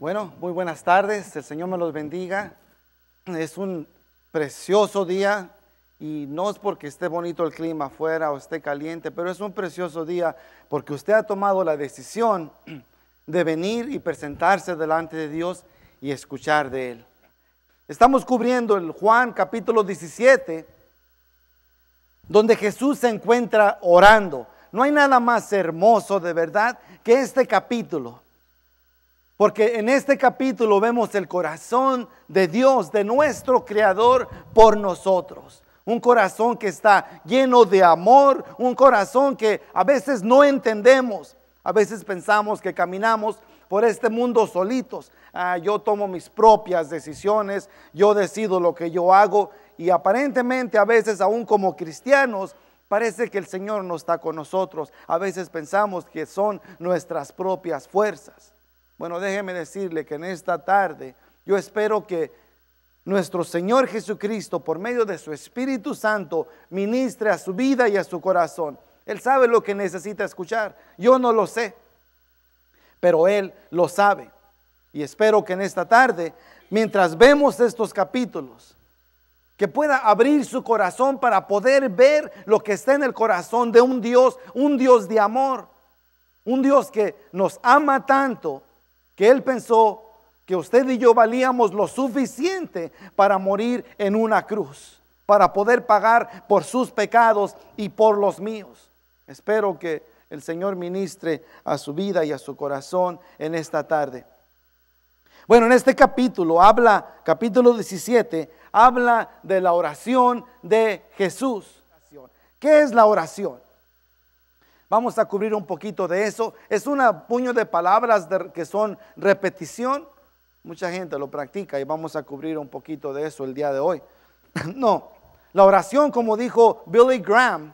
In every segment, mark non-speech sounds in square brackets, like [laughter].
Bueno, muy buenas tardes, el Señor me los bendiga. Es un precioso día y no es porque esté bonito el clima afuera o esté caliente, pero es un precioso día porque usted ha tomado la decisión de venir y presentarse delante de Dios y escuchar de Él. Estamos cubriendo el Juan capítulo 17, donde Jesús se encuentra orando. No hay nada más hermoso de verdad que este capítulo. Porque en este capítulo vemos el corazón de Dios, de nuestro Creador, por nosotros. Un corazón que está lleno de amor, un corazón que a veces no entendemos. A veces pensamos que caminamos por este mundo solitos. Ah, yo tomo mis propias decisiones, yo decido lo que yo hago y aparentemente a veces aún como cristianos parece que el Señor no está con nosotros. A veces pensamos que son nuestras propias fuerzas. Bueno, déjeme decirle que en esta tarde yo espero que nuestro Señor Jesucristo, por medio de su Espíritu Santo, ministre a su vida y a su corazón. Él sabe lo que necesita escuchar. Yo no lo sé, pero Él lo sabe. Y espero que en esta tarde, mientras vemos estos capítulos, que pueda abrir su corazón para poder ver lo que está en el corazón de un Dios, un Dios de amor, un Dios que nos ama tanto que él pensó que usted y yo valíamos lo suficiente para morir en una cruz, para poder pagar por sus pecados y por los míos. Espero que el Señor ministre a su vida y a su corazón en esta tarde. Bueno, en este capítulo habla, capítulo 17, habla de la oración de Jesús. ¿Qué es la oración? Vamos a cubrir un poquito de eso. Es un puño de palabras que son repetición. Mucha gente lo practica y vamos a cubrir un poquito de eso el día de hoy. [laughs] No, la oración, como dijo Billy Graham,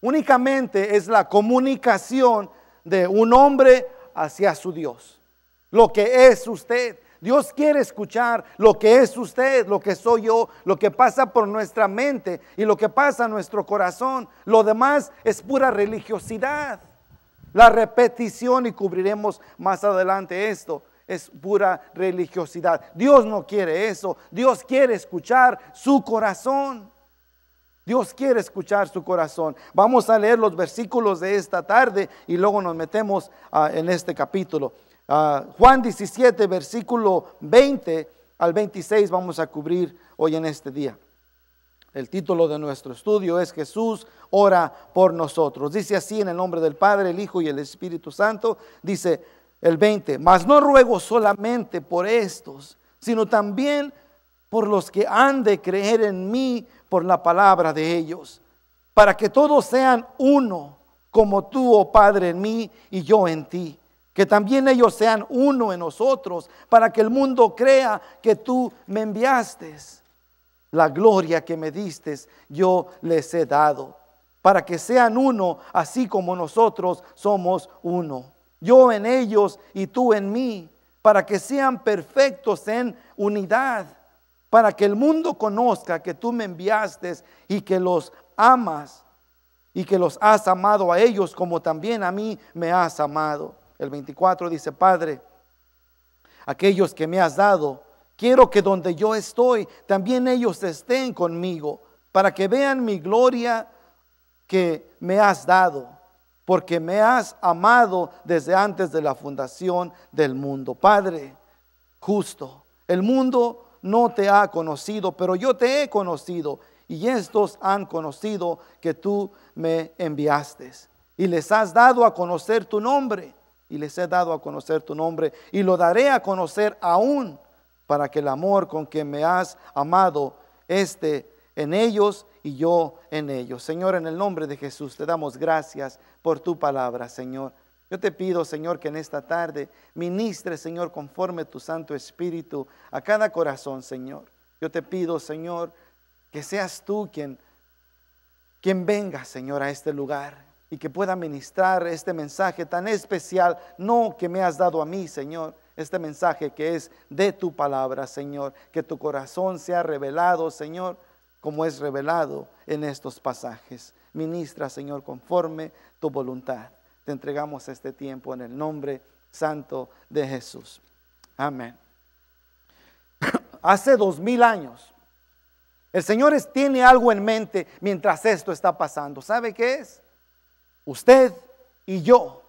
únicamente es la comunicación de un hombre hacia su Dios. Lo que es usted, Dios quiere escuchar lo que es usted, lo que soy yo, lo que pasa por nuestra mente y lo que pasa en nuestro corazón. Lo demás es pura religiosidad. La repetición, y cubriremos más adelante esto, es pura religiosidad. Dios no quiere eso. Dios quiere escuchar su corazón. Dios quiere escuchar su corazón. Vamos a leer los versículos de esta tarde y luego nos metemos ah, en este capítulo. Ah, Juan 17, versículo 20 al 26 vamos a cubrir hoy en este día. El título de nuestro estudio es Jesús ora por nosotros. Dice así en el nombre del Padre, el Hijo y el Espíritu Santo. Dice el 20, mas no ruego solamente por estos, sino también por los que han de creer en mí por la palabra de ellos, para que todos sean uno, como tú, oh Padre, en mí y yo en ti que también ellos sean uno en nosotros, para que el mundo crea que tú me enviaste. La gloria que me diste yo les he dado, para que sean uno, así como nosotros somos uno. Yo en ellos y tú en mí, para que sean perfectos en unidad, para que el mundo conozca que tú me enviaste y que los amas y que los has amado a ellos como también a mí me has amado el 24 dice, Padre, aquellos que me has dado, quiero que donde yo estoy, también ellos estén conmigo, para que vean mi gloria que me has dado, porque me has amado desde antes de la fundación del mundo. Padre, justo, el mundo no te ha conocido, pero yo te he conocido y estos han conocido que tú me enviaste y les has dado a conocer tu nombre y les he dado a conocer tu nombre y lo daré a conocer aún para que el amor con que me has amado esté en ellos y yo en ellos. Señor, en el nombre de Jesús te damos gracias por tu palabra, Señor. Yo te pido, Señor, que en esta tarde ministre, Señor, conforme tu Santo Espíritu a cada corazón, Señor. Yo te pido, Señor, que seas tú quien, quien venga, Señor, a este lugar y que pueda ministrar este mensaje tan especial, no que me has dado a mí, Señor, este mensaje que es de tu palabra, Señor, que tu corazón sea revelado, Señor, como es revelado en estos pasajes. Ministra, Señor, conforme tu voluntad. Te entregamos este tiempo en el nombre santo de Jesús. Amén. [clears throat] Hace dos mil años, el Señor tiene algo en mente mientras esto está pasando. ¿Sabe qué es? usted y yo.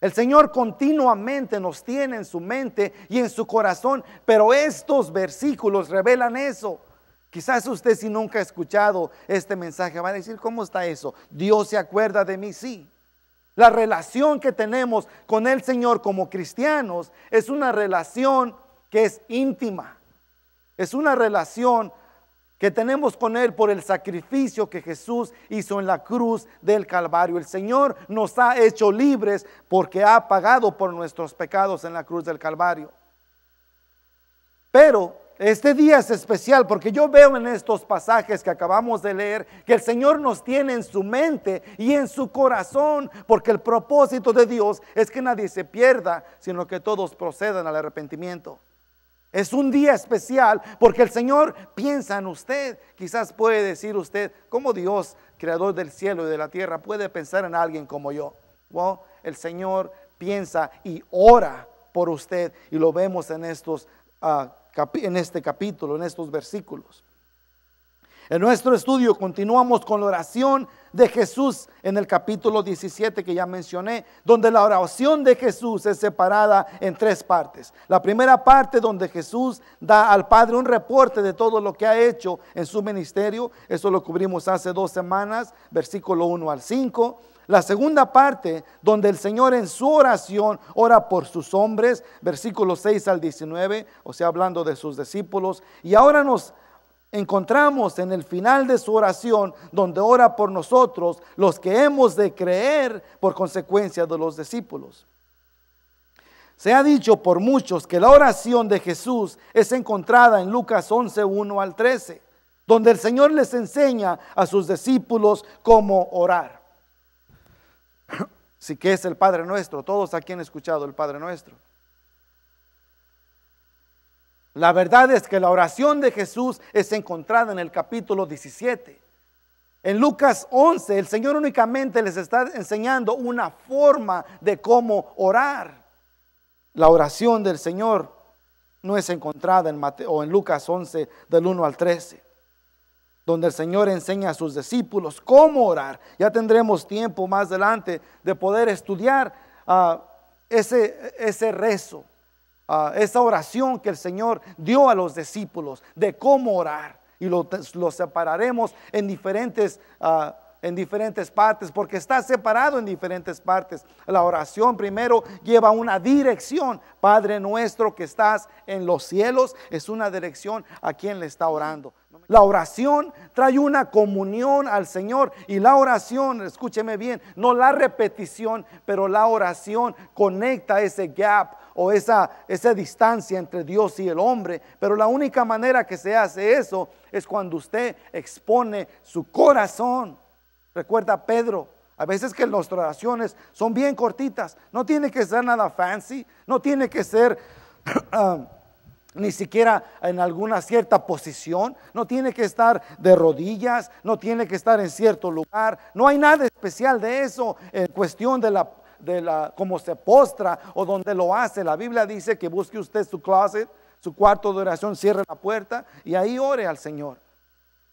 El Señor continuamente nos tiene en su mente y en su corazón, pero estos versículos revelan eso. Quizás usted si nunca ha escuchado este mensaje va a decir, ¿cómo está eso? Dios se acuerda de mí, sí. La relación que tenemos con el Señor como cristianos es una relación que es íntima. Es una relación que tenemos con Él por el sacrificio que Jesús hizo en la cruz del Calvario. El Señor nos ha hecho libres porque ha pagado por nuestros pecados en la cruz del Calvario. Pero este día es especial porque yo veo en estos pasajes que acabamos de leer que el Señor nos tiene en su mente y en su corazón, porque el propósito de Dios es que nadie se pierda, sino que todos procedan al arrepentimiento. Es un día especial porque el Señor piensa en usted. Quizás puede decir usted, ¿cómo Dios, creador del cielo y de la tierra, puede pensar en alguien como yo? el Señor piensa y ora por usted y lo vemos en, estos, ah, en este capítulo, en estos versículos. En nuestro estudio continuamos con la oración de Jesús en el capítulo 17 que ya mencioné, donde la oración de Jesús es separada en tres partes. La primera parte donde Jesús da al Padre un reporte de todo lo que ha hecho en su ministerio, eso lo cubrimos hace dos semanas, versículo 1 al 5. La segunda parte, donde el Señor en su oración ora por sus hombres, Versículo 6 al 19, o sea, hablando de sus discípulos. Y ahora nos encontramos en el final de su oración, donde ora por nosotros, los que hemos de creer por consecuencia de los discípulos. Se ha dicho por muchos que la oración de Jesús es encontrada en Lucas 11, 1 al 13, donde el Señor les enseña a sus discípulos cómo orar. [coughs] Sí que es el Padre nuestro, todos aquí han escuchado el Padre nuestro. La verdad es que la oración de Jesús es encontrada en el capítulo 17. En Lucas 11 el Señor únicamente les está enseñando una forma de cómo orar. La oración del Señor no es encontrada en, Mateo, en Lucas 11 del 1 al 13, donde el Señor enseña a sus discípulos cómo orar. Ya tendremos tiempo más adelante de poder estudiar ah, ese, ese rezo Ah, esa oración que el Señor dio a los discípulos de cómo orar. Y lo, separaremos en diferentes, ah, en diferentes partes, porque está separado en diferentes partes. La oración primero lleva una dirección. Padre nuestro que estás en los cielos, es una dirección a quien le está orando. La oración trae una comunión al Señor y la oración, escúcheme bien, no la repetición, pero la oración conecta ese gap o esa, esa distancia entre Dios y el hombre. Pero la única manera que se hace eso es cuando usted expone su corazón. Recuerda Pedro, a veces que nuestras oraciones son bien cortitas. No tiene que ser nada fancy, no tiene que ser [clears throat] ah, ni siquiera en alguna cierta posición, no tiene que estar de rodillas, no tiene que estar en cierto lugar. No hay nada especial de eso en cuestión de la de la, como se postra o donde lo hace. La Biblia dice que busque usted su closet, su cuarto de oración, cierre la puerta y ahí ore al Señor.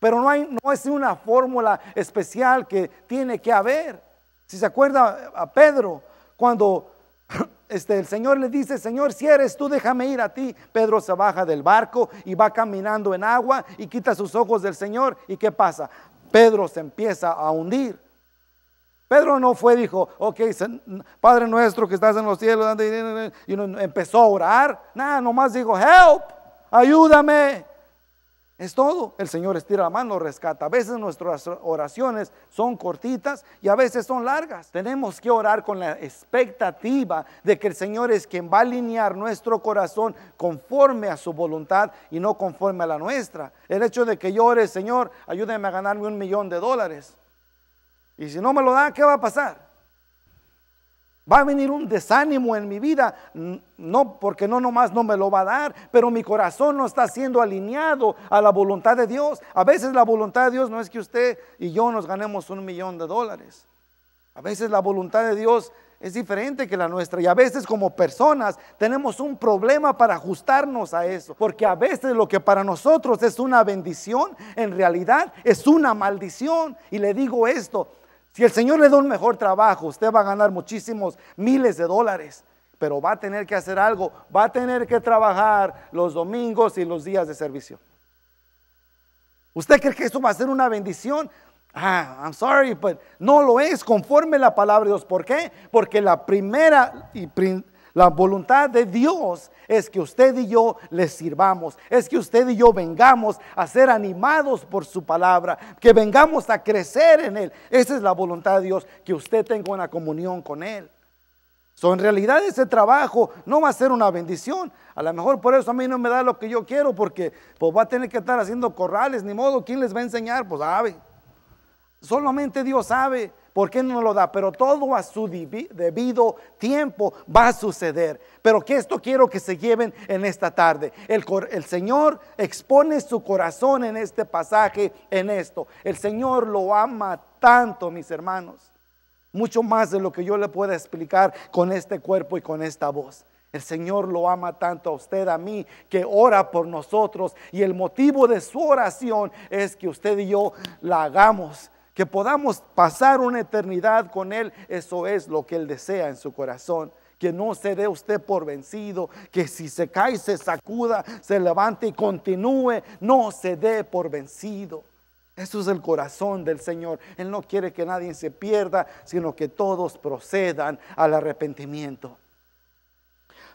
Pero no, hay, no es una fórmula especial que tiene que haber. Si se acuerda a Pedro, cuando [laughs] este, el Señor le dice, Señor, si eres tú, déjame ir a ti. Pedro se baja del barco y va caminando en agua y quita sus ojos del Señor. ¿Y qué pasa? Pedro se empieza a hundir. Pedro no fue, dijo, ok, Padre nuestro que estás en los cielos, y empezó a orar. Nada, nomás dijo, help, ayúdame. Es todo. El Señor estira la mano, rescata. A veces nuestras oraciones son cortitas y a veces son largas. Tenemos que orar con la expectativa de que el Señor es quien va a alinear nuestro corazón conforme a su voluntad y no conforme a la nuestra. El hecho de que yo ore, Señor, ayúdame a ganarme un millón de dólares. Y si no me lo da, ¿qué va a pasar? Va a venir un desánimo en mi vida, no porque no nomás no me lo va a dar, pero mi corazón no está siendo alineado a la voluntad de Dios. A veces la voluntad de Dios no es que usted y yo nos ganemos un millón de dólares. A veces la voluntad de Dios es diferente que la nuestra y a veces como personas tenemos un problema para ajustarnos a eso, porque a veces lo que para nosotros es una bendición, en realidad es una maldición. Y le digo esto, si el Señor le da un mejor trabajo, usted va a ganar muchísimos miles de dólares, pero va a tener que hacer algo, va a tener que trabajar los domingos y los días de servicio. ¿Usted cree que eso va a ser una bendición? Ah, I'm sorry, but no lo es conforme la palabra de Dios. ¿Por qué? Porque la primera y la voluntad de Dios es que usted y yo le sirvamos, es que usted y yo vengamos a ser animados por su palabra, que vengamos a crecer en Él. Esa es la voluntad de Dios, que usted tenga una comunión con Él. en realidad ese trabajo no va a ser una bendición. A lo mejor por eso a mí no me da lo que yo quiero, porque pues, va a tener que estar haciendo corrales, ni modo, ¿quién les va a enseñar? Pues sabe. Solamente Dios sabe. ¿Por qué no lo da? Pero todo a su debido tiempo va a suceder. Pero que esto quiero que se lleven en esta tarde. El, el Señor expone su corazón en este pasaje, en esto. El Señor lo ama tanto, mis hermanos. Mucho más de lo que yo le pueda explicar con este cuerpo y con esta voz. El Señor lo ama tanto a usted, a mí, que ora por nosotros. Y el motivo de su oración es que usted y yo la hagamos que podamos pasar una eternidad con Él, eso es lo que Él desea en su corazón. Que no se dé usted por vencido, que si se cae, se sacuda, se levante y continúe, no se dé por vencido. Eso es el corazón del Señor. Él no quiere que nadie se pierda, sino que todos procedan al arrepentimiento.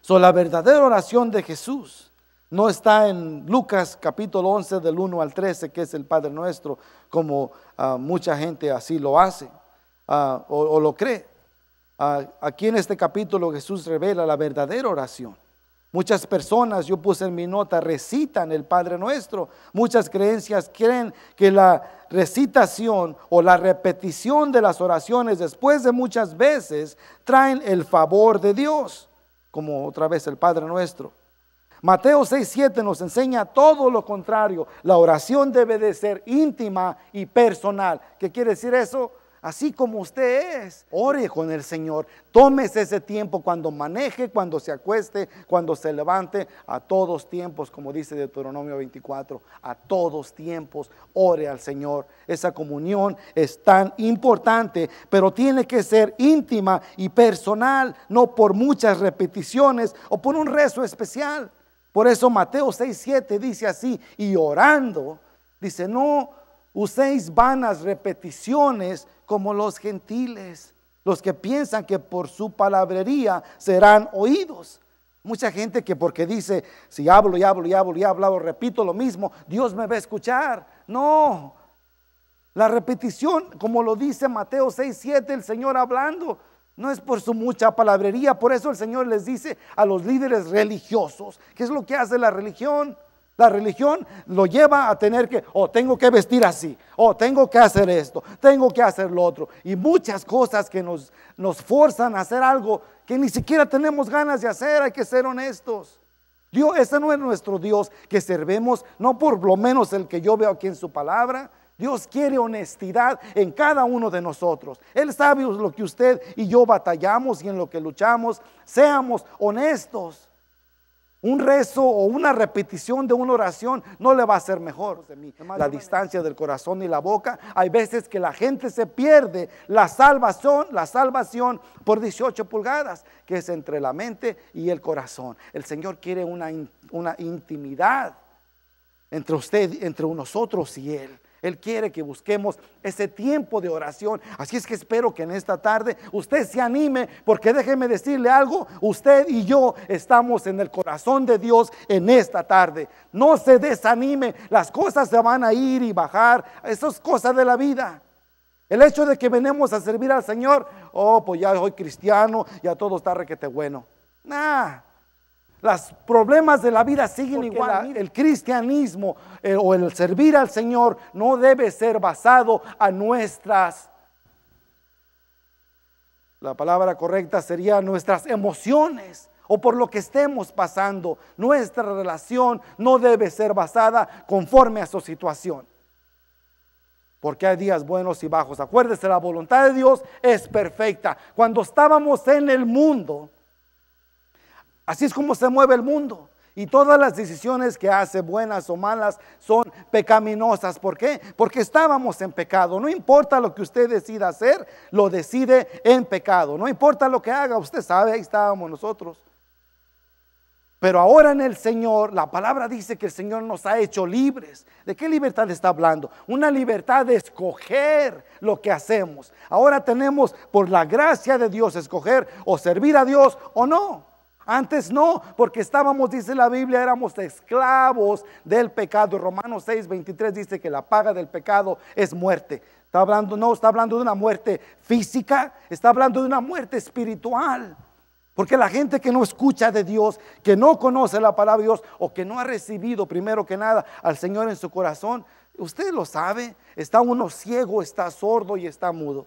So, la verdadera oración de Jesús no está en Lucas capítulo 11 del 1 al 13, que es el Padre Nuestro, como ah, mucha gente así lo hace ah, o, lo cree. Ah, aquí en este capítulo Jesús revela la verdadera oración. Muchas personas, yo puse en mi nota, recitan el Padre Nuestro. Muchas creencias creen que la recitación o la repetición de las oraciones después de muchas veces traen el favor de Dios, como otra vez el Padre Nuestro. Mateo 6.7 nos enseña todo lo contrario. La oración debe de ser íntima y personal. ¿Qué quiere decir eso? Así como usted es, ore con el Señor. Tómese ese tiempo cuando maneje, cuando se acueste, cuando se levante, a todos tiempos, como dice Deuteronomio 24, a todos tiempos, ore al Señor. Esa comunión es tan importante, pero tiene que ser íntima y personal, no por muchas repeticiones o por un rezo especial. Por eso Mateo 6, dice así, y orando, dice, no uséis vanas repeticiones como los gentiles, los que piensan que por su palabrería serán oídos. Mucha gente que porque dice, si hablo y hablo y hablo y hablo, repito lo mismo, Dios me va a escuchar. No, la repetición, como lo dice Mateo 6, el Señor hablando, no es por su mucha palabrería. Por eso el Señor les dice a los líderes religiosos, ¿qué es lo que hace la religión? La religión lo lleva a tener que, o oh, tengo que vestir así, o oh, tengo que hacer esto, tengo que hacer lo otro. Y muchas cosas que nos, nos forzan a hacer algo que ni siquiera tenemos ganas de hacer, hay que ser honestos. Dios, ese no es nuestro Dios que servemos, no por lo menos el que yo veo aquí en su palabra, Dios quiere honestidad en cada uno de nosotros. Él sabe lo que usted y yo batallamos y en lo que luchamos. Seamos honestos. Un rezo o una repetición de una oración no le va a ser mejor. La distancia del corazón y la boca. Hay veces que la gente se pierde la salvación, la salvación por 18 pulgadas, que es entre la mente y el corazón. El Señor quiere una, una intimidad entre usted, entre nosotros y Él. Él quiere que busquemos ese tiempo de oración. Así es que espero que en esta tarde usted se anime, porque déjeme decirle algo, usted y yo estamos en el corazón de Dios en esta tarde. No se desanime, las cosas se van a ir y bajar, eso es cosas de la vida. El hecho de que venemos a servir al Señor, oh, pues ya soy cristiano, ya todo está requete bueno. Nah, los problemas de la vida siguen igual. el cristianismo eh, o el servir al Señor no debe ser basado a nuestras, la palabra correcta sería nuestras emociones o por lo que estemos pasando. Nuestra relación no debe ser basada conforme a su situación. Porque hay días buenos y bajos. Acuérdese, la voluntad de Dios es perfecta. Cuando estábamos en el mundo, Así es como se mueve el mundo. Y todas las decisiones que hace, buenas o malas, son pecaminosas. ¿Por qué? Porque estábamos en pecado. No importa lo que usted decida hacer, lo decide en pecado. No importa lo que haga, usted sabe, ahí estábamos nosotros. Pero ahora en el Señor, la palabra dice que el Señor nos ha hecho libres. ¿De qué libertad está hablando? Una libertad de escoger lo que hacemos. Ahora tenemos, por la gracia de Dios, escoger o servir a Dios o no. Antes no, porque estábamos, dice la Biblia, éramos esclavos del pecado. Romanos 6, 23 dice que la paga del pecado es muerte. Está hablando, no, está hablando de una muerte física, está hablando de una muerte espiritual. Porque la gente que no escucha de Dios, que no conoce la palabra de Dios o que no ha recibido primero que nada al Señor en su corazón, usted lo sabe, está uno ciego, está sordo y está mudo.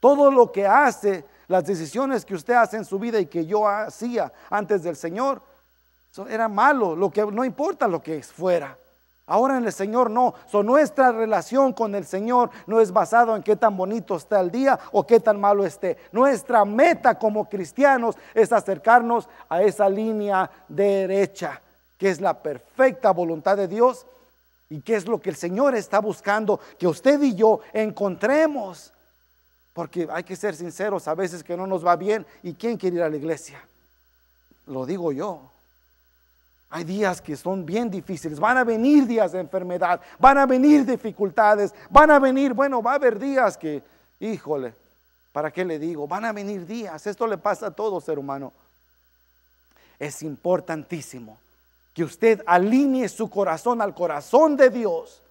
Todo lo que hace las decisiones que usted hace en su vida y que yo hacía antes del Señor, era malo, lo que no importa lo que fuera. Ahora en el Señor no. nuestra relación con el Señor no es basada en qué tan bonito está el día o qué tan malo esté. Nuestra meta como cristianos es acercarnos a esa línea derecha, que es la perfecta voluntad de Dios y que es lo que el Señor está buscando, que usted y yo encontremos porque hay que ser sinceros, a veces que no nos va bien. ¿Y quién quiere ir a la iglesia? Lo digo yo. Hay días que son bien difíciles. Van a venir días de enfermedad, van a venir dificultades, van a venir, bueno, va a haber días que, híjole, ¿para qué le digo? Van a venir días. Esto le pasa a todo ser humano. Es importantísimo que usted alinee su corazón al corazón de Dios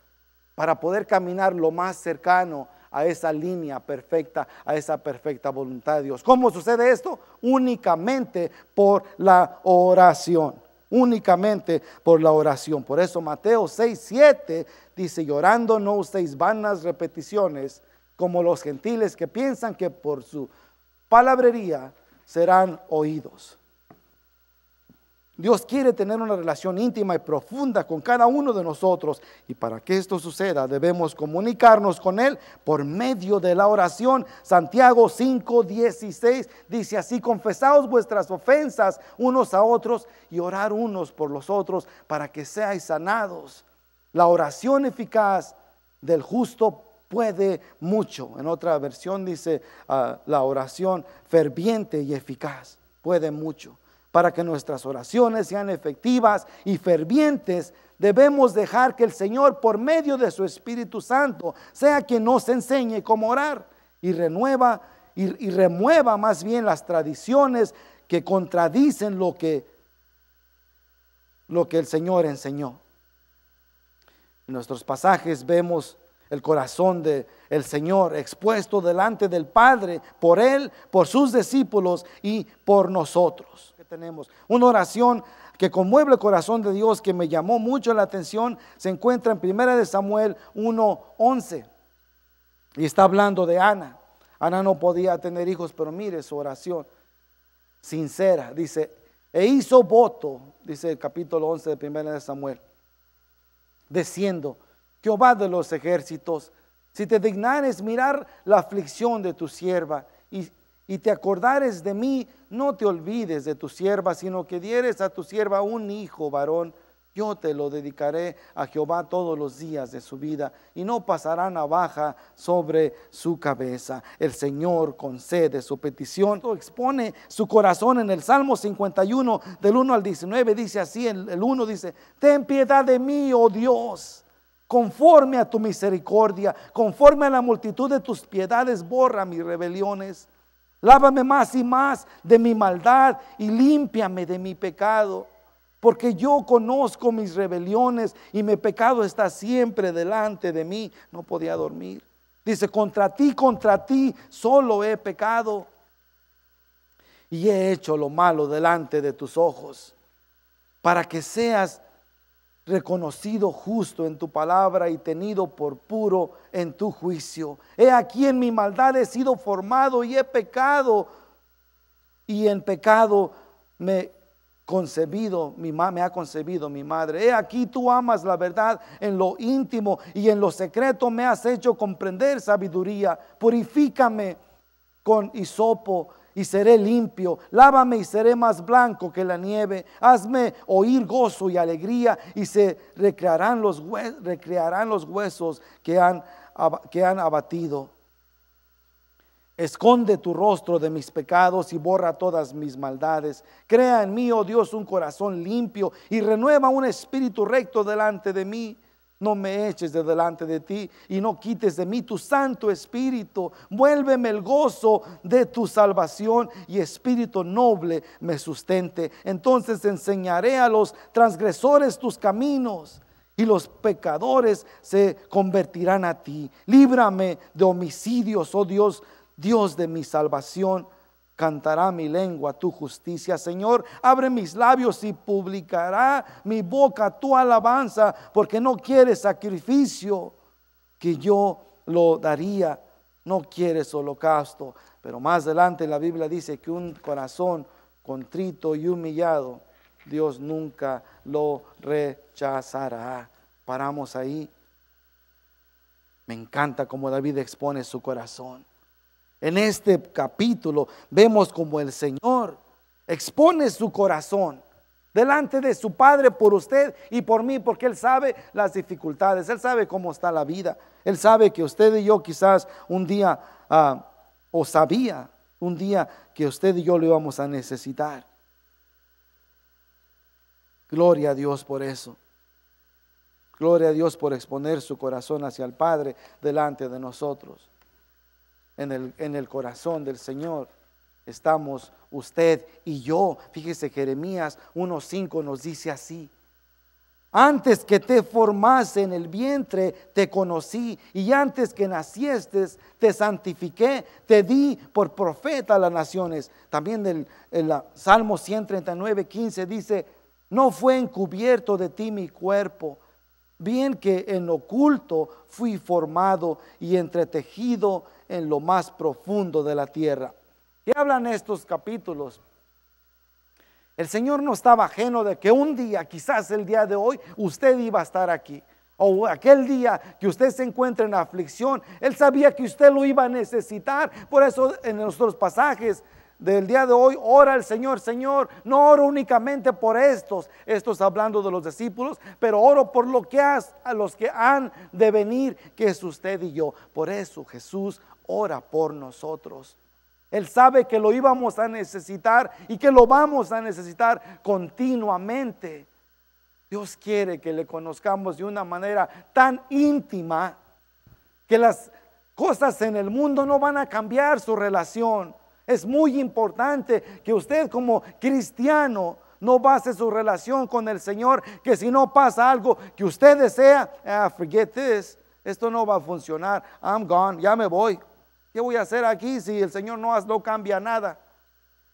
para poder caminar lo más cercano a esa línea perfecta, a esa perfecta voluntad de Dios. ¿Cómo sucede esto? Únicamente por la oración, únicamente por la oración. Por eso Mateo 6, 7 dice, llorando no uséis vanas repeticiones como los gentiles que piensan que por su palabrería serán oídos. Dios quiere tener una relación íntima y profunda con cada uno de nosotros. Y para que esto suceda debemos comunicarnos con Él por medio de la oración. Santiago 5.16 dice así, confesaos vuestras ofensas unos a otros y orar unos por los otros para que seáis sanados. La oración eficaz del justo puede mucho. En otra versión dice ah, la oración ferviente y eficaz puede mucho. Para que nuestras oraciones sean efectivas y fervientes, debemos dejar que el Señor, por medio de su Espíritu Santo, sea quien nos enseñe cómo orar y renueva y, remueva más bien las tradiciones que contradicen lo que, lo que el Señor enseñó. En nuestros pasajes vemos el corazón del el Señor expuesto delante del Padre por Él, por sus discípulos y por nosotros. Que tenemos una oración que conmueve el corazón de Dios, que me llamó mucho la atención, se encuentra en 1 Samuel 1:11 y está hablando de Ana. Ana no podía tener hijos, pero mire su oración sincera, dice, e hizo voto, dice el capítulo 11 de 1 Samuel, diciendo, Jehová de los ejércitos, si te dignares mirar la aflicción de tu sierva y, te acordares de mí, no te olvides de tu sierva, sino que dieres a tu sierva un hijo varón, yo te lo dedicaré a Jehová todos los días de su vida y no pasará navaja sobre su cabeza. El Señor concede su petición, expone su corazón en el Salmo 51 del 1 al 19, dice así, el, el 1 dice, ten piedad de mí, oh Dios Conforme a tu misericordia, conforme a la multitud de tus piedades, borra mis rebeliones. Lávame más y más de mi maldad y límpiame de mi pecado, porque yo conozco mis rebeliones y mi pecado está siempre delante de mí. No podía dormir. Dice, contra ti, contra ti solo he pecado y he hecho lo malo delante de tus ojos, para que seas reconocido justo en tu palabra y tenido por puro en tu juicio. He aquí en mi maldad he sido formado y he pecado, y en pecado me concebido, mi me ha concebido mi madre. He aquí tú amas la verdad en lo íntimo y en lo secreto me has hecho comprender sabiduría. Purifícame con hisopo y seré limpio. Lávame y seré más blanco que la nieve. Hazme oír gozo y alegría y se recrearán los, huesos, recrearán los huesos que han, que han abatido. Esconde tu rostro de mis pecados y borra todas mis maldades. Crea en mí, oh Dios, un corazón limpio y renueva un espíritu recto delante de mí no me eches de delante de ti y no quites de mí tu Santo Espíritu. Vuélveme el gozo de tu salvación y Espíritu noble me sustente. Entonces enseñaré a los transgresores tus caminos y los pecadores se convertirán a ti. Líbrame de homicidios, oh Dios, Dios de mi salvación Cantará mi lengua tu justicia, Señor. Abre mis labios y publicará mi boca tu alabanza, porque no quieres sacrificio que yo lo daría. No quieres holocausto. Pero más adelante la Biblia dice que un corazón contrito y humillado, Dios nunca lo rechazará. Paramos ahí. Me encanta cómo David expone su corazón. En este capítulo vemos como el Señor expone su corazón delante de su Padre por usted y por mí, porque Él sabe las dificultades, Él sabe cómo está la vida, Él sabe que usted y yo quizás un día, ah, o sabía un día que usted y yo lo íbamos a necesitar. Gloria a Dios por eso. Gloria a Dios por exponer su corazón hacia el Padre delante de nosotros en el, corazón del Señor estamos usted y yo. Fíjese, Jeremías 1.5 nos dice así. Antes que te formase en el vientre, te conocí, y antes que naciestes, te santifiqué, te di por profeta a las naciones. También en el Salmo 139, 15 dice, no fue encubierto de ti mi cuerpo, bien que en oculto fui formado y entretejido en lo más profundo de la tierra. ¿Qué hablan estos capítulos? El Señor no estaba ajeno de que un día, quizás el día de hoy, usted iba a estar aquí. O aquel día que usted se encuentra en aflicción, Él sabía que usted lo iba a necesitar. Por eso en nuestros pasajes del día de hoy, ora al Señor, Señor, no oro únicamente por estos, estos hablando de los discípulos, pero oro por lo que has, a los que han de venir, que es usted y yo. Por eso Jesús ora por nosotros. Él sabe que lo íbamos a necesitar y que lo vamos a necesitar continuamente. Dios quiere que le conozcamos de una manera tan íntima que las cosas en el mundo no van a cambiar su relación. Es muy importante que usted como cristiano no base su relación con el Señor, que si no pasa algo que usted desea, ah, forget this, esto no va a funcionar, I'm gone, ya me voy. ¿Qué voy a hacer aquí si el Señor no, cambia nada?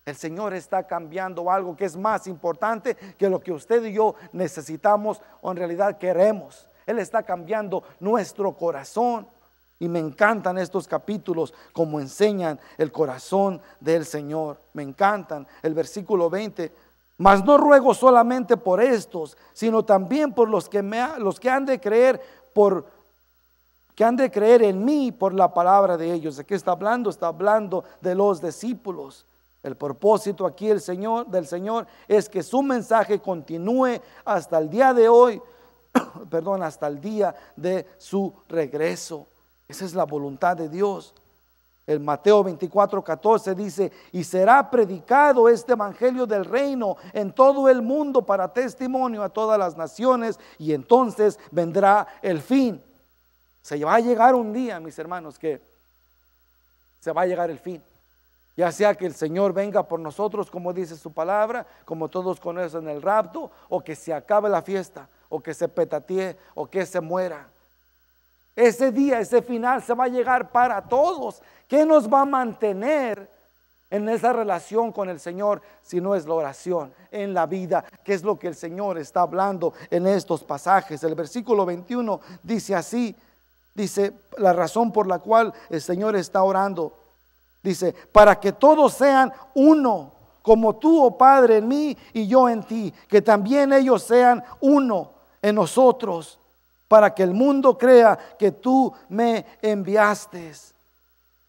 El Señor está cambiando algo que es más importante que lo que usted y yo necesitamos o en realidad queremos. Él está cambiando nuestro corazón. Y me encantan estos capítulos como enseñan el corazón del Señor. Me encantan el versículo 20. Mas no ruego solamente por estos, sino también por los que, me, los que han de creer por que han de creer en mí por la palabra de ellos. ¿De qué está hablando? Está hablando de los discípulos. El propósito aquí el Señor, del Señor es que su mensaje continúe hasta el día de hoy, [coughs] perdón, hasta el día de su regreso. Esa es la voluntad de Dios. El Mateo 24, 14 dice, y será predicado este Evangelio del reino en todo el mundo para testimonio a todas las naciones, y entonces vendrá el fin. Se va a llegar un día, mis hermanos, que se va a llegar el fin. Ya sea que el Señor venga por nosotros, como dice su palabra, como todos conocen el rapto, o que se acabe la fiesta, o que se petatee, o que se muera. Ese día, ese final se va a llegar para todos. ¿Qué nos va a mantener en esa relación con el Señor si no es la oración en la vida? ¿Qué es lo que el Señor está hablando en estos pasajes? El versículo 21 dice así, Dice, la razón por la cual el Señor está orando. Dice, para que todos sean uno, como tú, oh Padre, en mí y yo en ti. Que también ellos sean uno en nosotros, para que el mundo crea que tú me enviaste.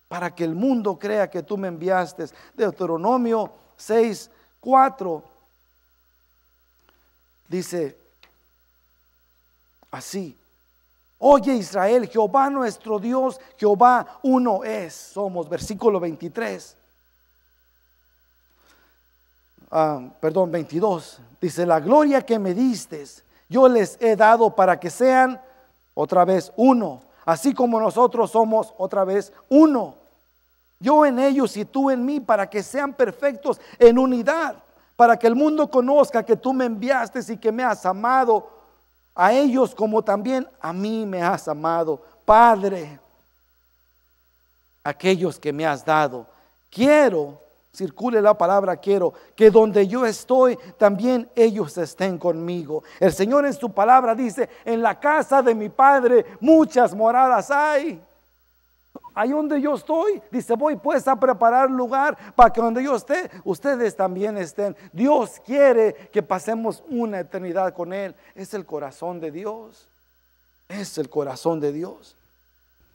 Para que el mundo crea que tú me enviaste. Deuteronomio 6, 4 dice así. Oye Israel, Jehová nuestro Dios, Jehová uno es. Somos, versículo 23. Ah, perdón, 22. Dice, la gloria que me diste, yo les he dado para que sean otra vez uno, así como nosotros somos otra vez uno. Yo en ellos y tú en mí, para que sean perfectos en unidad, para que el mundo conozca que tú me enviaste y que me has amado a ellos como también a mí me has amado. Padre, aquellos que me has dado, quiero, circule la palabra quiero, que donde yo estoy también ellos estén conmigo. El Señor en su palabra dice, en la casa de mi Padre muchas moradas hay. Ahí donde yo estoy, dice, voy pues a preparar lugar para que donde yo esté, ustedes también estén. Dios quiere que pasemos una eternidad con Él. Es el corazón de Dios. Es el corazón de Dios.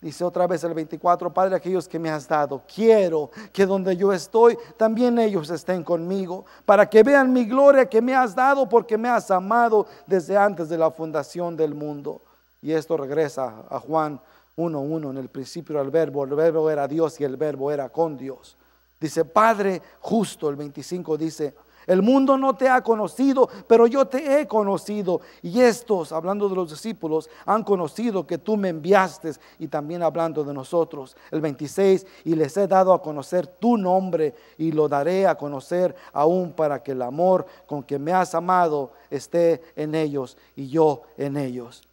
Dice otra vez el 24, Padre, aquellos que me has dado, quiero que donde yo estoy, también ellos estén conmigo, para que vean mi gloria que me has dado, porque me has amado desde antes de la fundación del mundo. Y esto regresa a Juan uno, 1 en el principio era el verbo, el verbo era Dios y el verbo era con Dios. Dice, Padre justo, el 25 dice, el mundo no te ha conocido, pero yo te he conocido. Y estos, hablando de los discípulos, han conocido que tú me enviaste y también hablando de nosotros. El 26, y les he dado a conocer tu nombre y lo daré a conocer aún para que el amor con que me has amado esté en ellos y yo en ellos.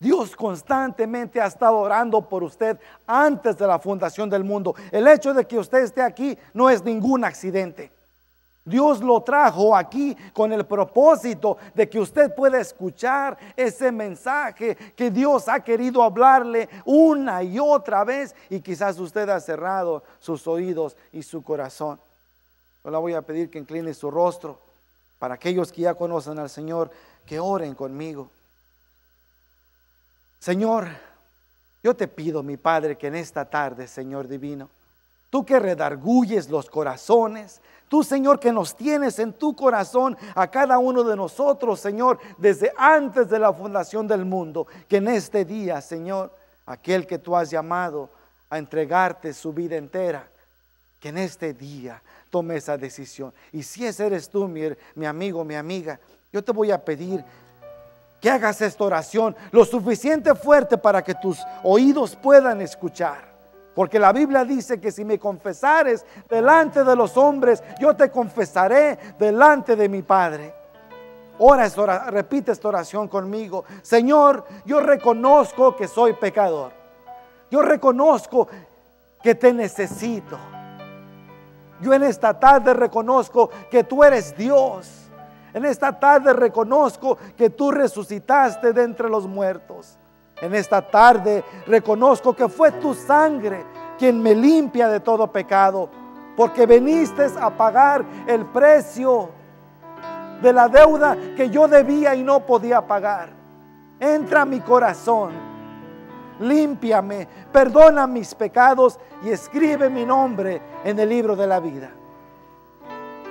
Dios constantemente ha estado orando por usted antes de la fundación del mundo. El hecho de que usted esté aquí no es ningún accidente. Dios lo trajo aquí con el propósito de que usted pueda escuchar ese mensaje que Dios ha querido hablarle una y otra vez y quizás usted ha cerrado sus oídos y su corazón. Yo le voy a pedir que incline su rostro para aquellos que ya conocen al Señor, que oren conmigo. Señor, yo te pido, mi Padre, que en esta tarde, Señor Divino, tú que redarguyes los corazones, tú, Señor, que nos tienes en tu corazón a cada uno de nosotros, Señor, desde antes de la fundación del mundo, que en este día, Señor, aquel que tú has llamado a entregarte su vida entera, que en este día tome esa decisión. Y si ese eres tú, mi, mi amigo, mi amiga, yo te voy a pedir que hagas esta oración lo suficiente fuerte para que tus oídos puedan escuchar. Porque la Biblia dice que si me confesares delante de los hombres, yo te confesaré delante de mi Padre. Ora repite esta oración conmigo. Señor, yo reconozco que soy pecador. Yo reconozco que te necesito. Yo en esta tarde reconozco que tú eres Dios en esta tarde reconozco que tú resucitaste de entre los muertos. En esta tarde reconozco que fue tu sangre quien me limpia de todo pecado, porque viniste a pagar el precio de la deuda que yo debía y no podía pagar. Entra a mi corazón, límpiame, perdona mis pecados y escribe mi nombre en el libro de la vida.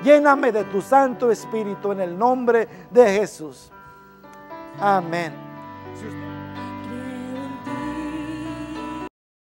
Lléname de tu Santo Espíritu en el nombre de Jesús. Amén.